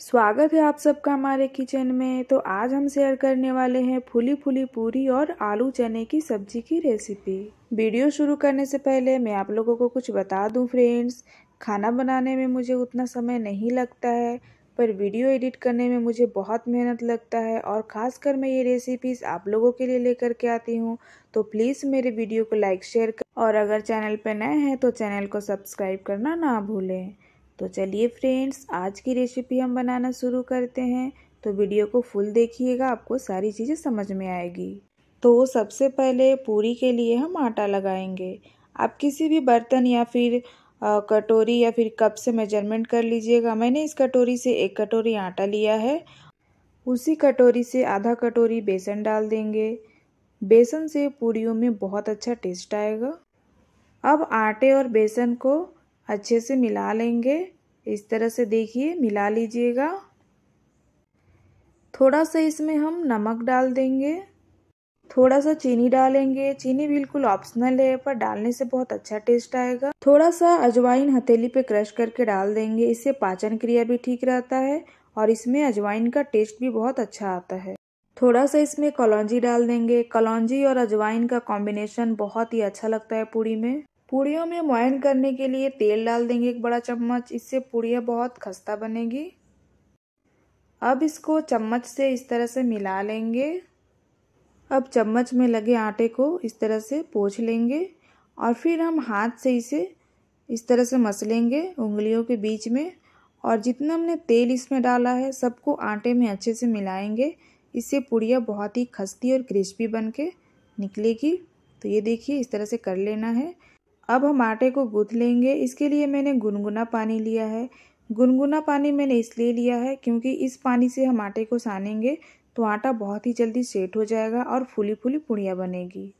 स्वागत है आप सबका हमारे किचन में तो आज हम शेयर करने वाले हैं फूली फूली पूरी और आलू चने की सब्जी की रेसिपी वीडियो शुरू करने से पहले मैं आप लोगों को कुछ बता दूं फ्रेंड्स खाना बनाने में मुझे उतना समय नहीं लगता है पर वीडियो एडिट करने में मुझे बहुत मेहनत लगता है और ख़ासकर मैं ये रेसिपीज़ आप लोगों के लिए लेकर के आती हूँ तो प्लीज़ मेरे वीडियो को लाइक शेयर कर और अगर चैनल पर नए हैं तो चैनल को सब्सक्राइब करना ना भूलें तो चलिए फ्रेंड्स आज की रेसिपी हम बनाना शुरू करते हैं तो वीडियो को फुल देखिएगा आपको सारी चीज़ें समझ में आएगी तो सबसे पहले पूरी के लिए हम आटा लगाएंगे आप किसी भी बर्तन या फिर कटोरी या फिर कप से मेजरमेंट कर लीजिएगा मैंने इस कटोरी से एक कटोरी आटा लिया है उसी कटोरी से आधा कटोरी बेसन डाल देंगे बेसन से पूरी में बहुत अच्छा टेस्ट आएगा अब आटे और बेसन को अच्छे से मिला लेंगे इस तरह से देखिए मिला लीजिएगा थोड़ा सा इसमें हम नमक डाल देंगे थोड़ा सा चीनी डालेंगे चीनी बिल्कुल ऑप्शनल है पर डालने से बहुत अच्छा टेस्ट आएगा थोड़ा सा अजवाइन हथेली पे क्रश करके डाल देंगे इससे पाचन क्रिया भी ठीक रहता है और इसमें अजवाइन का टेस्ट भी बहुत अच्छा आता है थोड़ा सा इसमें कलौजी डाल देंगे कलौजी और अजवाइन का कॉम्बिनेशन बहुत ही अच्छा लगता है पूड़ी में पूड़ियों में मोइन करने के लिए तेल डाल देंगे एक बड़ा चम्मच इससे पूड़ियाँ बहुत खस्ता बनेगी अब इसको चम्मच से इस तरह से मिला लेंगे अब चम्मच में लगे आटे को इस तरह से पोछ लेंगे और फिर हम हाथ से इसे इस तरह से मस लेंगे उंगलियों के बीच में और जितना हमने तेल इसमें डाला है सबको आटे में अच्छे से मिलाएंगे इससे पूड़ियाँ बहुत ही खस्ती और क्रिस्पी बन के निकलेगी तो ये देखिए इस तरह से कर लेना है अब हम आटे को गूँथ लेंगे इसके लिए मैंने गुनगुना पानी लिया है गुनगुना पानी मैंने इसलिए लिया है क्योंकि इस पानी से हम आटे को सानेंगे तो आटा बहुत ही जल्दी सेट हो जाएगा और फूली फूली पुड़िया बनेगी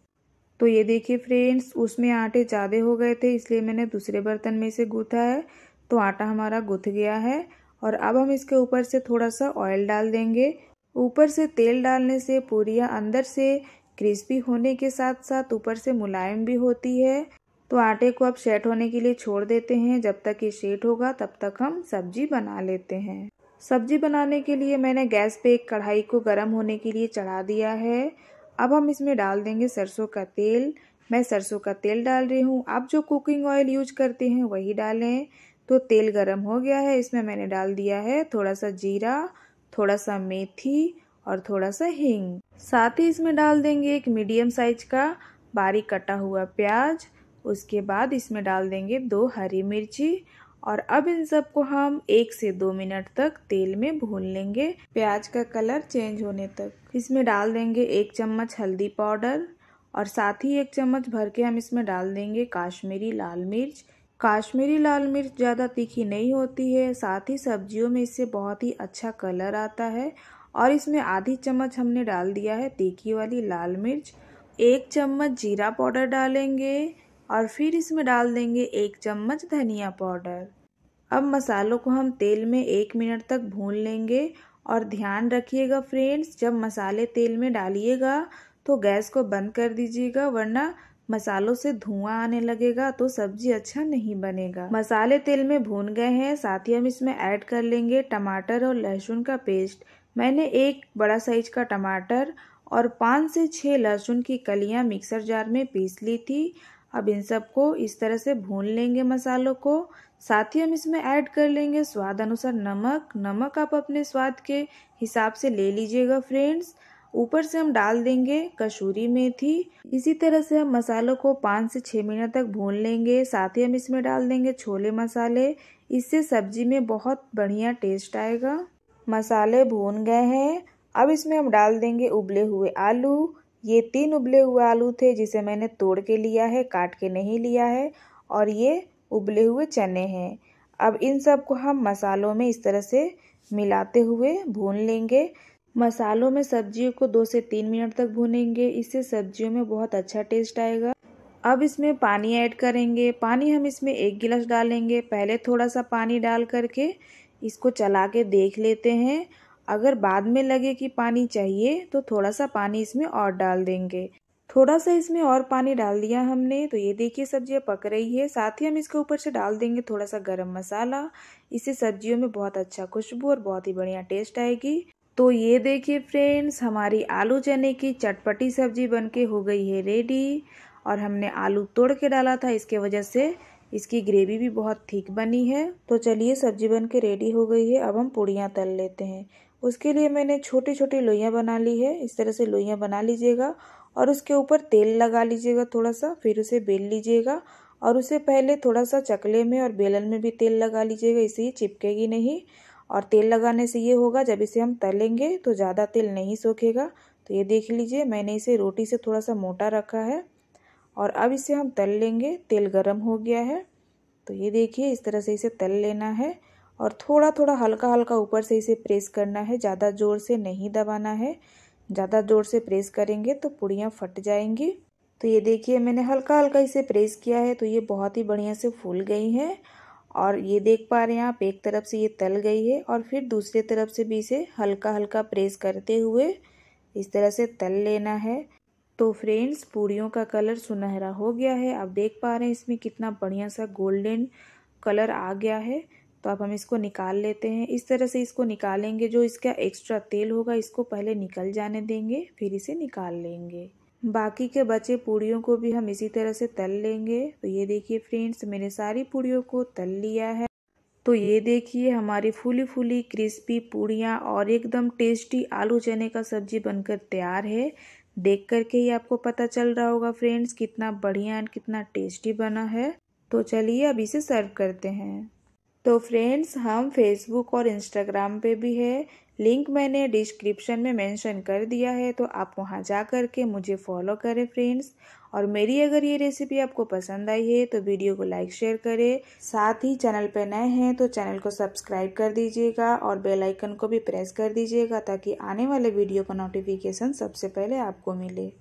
तो ये देखिए फ्रेंड्स उसमें आटे ज़्यादा हो गए थे इसलिए मैंने दूसरे बर्तन में से गूँथा है तो आटा हमारा गूँथ गया है और अब हम इसके ऊपर से थोड़ा सा ऑयल डाल देंगे ऊपर से तेल डालने से पूड़िया अंदर से क्रिस्पी होने के साथ साथ ऊपर से मुलायम भी होती है तो आटे को अब सेट होने के लिए छोड़ देते हैं जब तक ये सेट होगा तब तक हम सब्जी बना लेते हैं सब्जी बनाने के लिए मैंने गैस पे एक कढ़ाई को गर्म होने के लिए चढ़ा दिया है अब हम इसमें डाल देंगे सरसों का तेल मैं सरसों का तेल डाल रही हूँ आप जो कुकिंग ऑयल यूज करते हैं वही डालें तो तेल गर्म हो गया है इसमें मैंने डाल दिया है थोड़ा सा जीरा थोड़ा सा मेथी और थोड़ा सा हींग साथ ही इसमें डाल देंगे एक मीडियम साइज का बारीक कटा हुआ प्याज उसके बाद इसमें डाल देंगे दो हरी मिर्ची और अब इन सबको हम एक से दो मिनट तक तेल में भून लेंगे प्याज का कलर चेंज होने तक इसमें डाल देंगे एक चम्मच हल्दी पाउडर और साथ ही एक चम्मच भर के हम इसमें डाल देंगे काश्मीरी लाल मिर्च काश्मीरी लाल मिर्च ज़्यादा तीखी नहीं होती है साथ ही सब्जियों में इससे बहुत ही अच्छा कलर आता है और इसमें आधी चम्मच हमने डाल दिया है तीखी वाली लाल मिर्च एक चम्मच जीरा पाउडर डालेंगे और फिर इसमें डाल देंगे एक चम्मच धनिया पाउडर अब मसालों को हम तेल में एक मिनट तक भून लेंगे और ध्यान रखिएगा फ्रेंड्स जब मसाले तेल में डालिएगा तो गैस को बंद कर दीजिएगा वरना मसालों से धुआं आने लगेगा तो सब्जी अच्छा नहीं बनेगा मसाले तेल में भून गए हैं साथ ही हम इसमें ऐड कर लेंगे टमाटर और लहसुन का पेस्ट मैंने एक बड़ा साइज का टमाटर और पाँच से छः लहसुन की कलियां मिक्सर जार में पीस ली थी अब इन सबको इस तरह से भून लेंगे मसालों को साथ ही हम इसमें ऐड कर लेंगे स्वाद अनुसार नमक नमक आप अपने स्वाद के हिसाब से ले लीजिएगा फ्रेंड्स ऊपर से हम डाल देंगे कसूरी मेथी इसी तरह से हम मसालों को पाँच से छः मिनट तक भून लेंगे साथ ही हम इसमें डाल देंगे छोले मसाले इससे सब्जी में बहुत बढ़िया टेस्ट आएगा मसाले भून गए हैं अब इसमें हम डाल देंगे उबले हुए आलू ये तीन उबले हुए आलू थे जिसे मैंने तोड़ के लिया है काट के नहीं लिया है और ये उबले हुए चने हैं अब इन सब को हम मसालों में इस तरह से मिलाते हुए भून लेंगे मसालों में सब्जियों को दो से तीन मिनट तक भूनेंगे इससे सब्जियों में बहुत अच्छा टेस्ट आएगा अब इसमें पानी ऐड करेंगे पानी हम इसमें एक गिलास डालेंगे पहले थोड़ा सा पानी डाल करके इसको चला के देख लेते हैं अगर बाद में लगे कि पानी चाहिए तो थोड़ा सा पानी इसमें और डाल देंगे थोड़ा सा इसमें और पानी डाल दिया हमने तो ये देखिए सब्जियाँ पक रही है साथ ही हम इसके ऊपर से डाल देंगे थोड़ा सा गरम मसाला इससे सब्जियों में बहुत अच्छा खुशबू और बहुत ही बढ़िया टेस्ट आएगी तो ये देखिए फ्रेंड्स हमारी आलू चने की चटपटी सब्जी बनके हो गई है रेडी और हमने आलू तोड़ के डाला था इसके वजह से इसकी ग्रेवी भी बहुत ठीक बनी है तो चलिए सब्जी बन के रेडी हो गई है अब हम पूड़ियाँ तल लेते हैं उसके लिए मैंने छोटी छोटी लोइयाँ बना ली है इस तरह से लोइयाँ बना लीजिएगा और उसके ऊपर तेल लगा लीजिएगा थोड़ा सा फिर उसे बेल लीजिएगा और उसे पहले थोड़ा सा चकले में और बेलन में भी तेल लगा लीजिएगा इसे ये चिपकेगी नहीं और तेल लगाने से ये होगा जब इसे हम तलेंगे तो ज़्यादा तेल नहीं सोखेगा तो ये देख लीजिए मैंने इसे रोटी से थोड़ा सा मोटा रखा है और अब इसे हम तल लेंगे तेल गर्म हो गया है तो ये देखिए इस तरह से इसे तल लेना है और थोड़ा थोड़ा हल्का हल्का ऊपर से इसे प्रेस करना है ज़्यादा ज़ोर से नहीं दबाना है ज़्यादा ज़ोर से प्रेस करेंगे तो पुड़ियाँ फट जाएंगी तो ये देखिए मैंने हल्का हल्का इसे प्रेस किया है तो ये बहुत ही बढ़िया से फूल गई है और ये देख पा रहे हैं आप एक तरफ से ये तल गई है और फिर दूसरे तरफ से भी इसे हल्का हल्का प्रेस करते हुए इस तरह से तल लेना है तो फ्रेंड्स पूड़ियों का कलर सुनहरा हो गया है आप देख पा रहे हैं इसमें कितना बढ़िया सा गोल्डन कलर आ गया है तो अब हम इसको निकाल लेते हैं इस तरह से इसको निकालेंगे जो इसका एक्स्ट्रा तेल होगा इसको पहले निकल जाने देंगे फिर इसे निकाल लेंगे बाकी के बचे पूड़ियों को भी हम इसी तरह से तल लेंगे तो ये देखिए फ्रेंड्स मैंने सारी पूड़ियों को तल लिया है तो ये देखिए हमारी फूली फूली क्रिस्पी पूड़ियाँ और एकदम टेस्टी आलू चने का सब्जी बनकर तैयार है देख करके ही आपको पता चल रहा होगा फ्रेंड्स कितना बढ़िया एंड कितना टेस्टी बना है तो चलिए अब इसे सर्व करते हैं तो फ्रेंड्स हम फेसबुक और इंस्टाग्राम पे भी है लिंक मैंने डिस्क्रिप्शन में मेंशन कर दिया है तो आप वहाँ जा कर के मुझे फॉलो करें फ्रेंड्स और मेरी अगर ये रेसिपी आपको पसंद आई है तो वीडियो को लाइक शेयर करें साथ ही चैनल पर नए हैं तो चैनल को सब्सक्राइब कर दीजिएगा और बेल आइकन को भी प्रेस कर दीजिएगा ताकि आने वाले वीडियो का नोटिफिकेशन सबसे पहले आपको मिले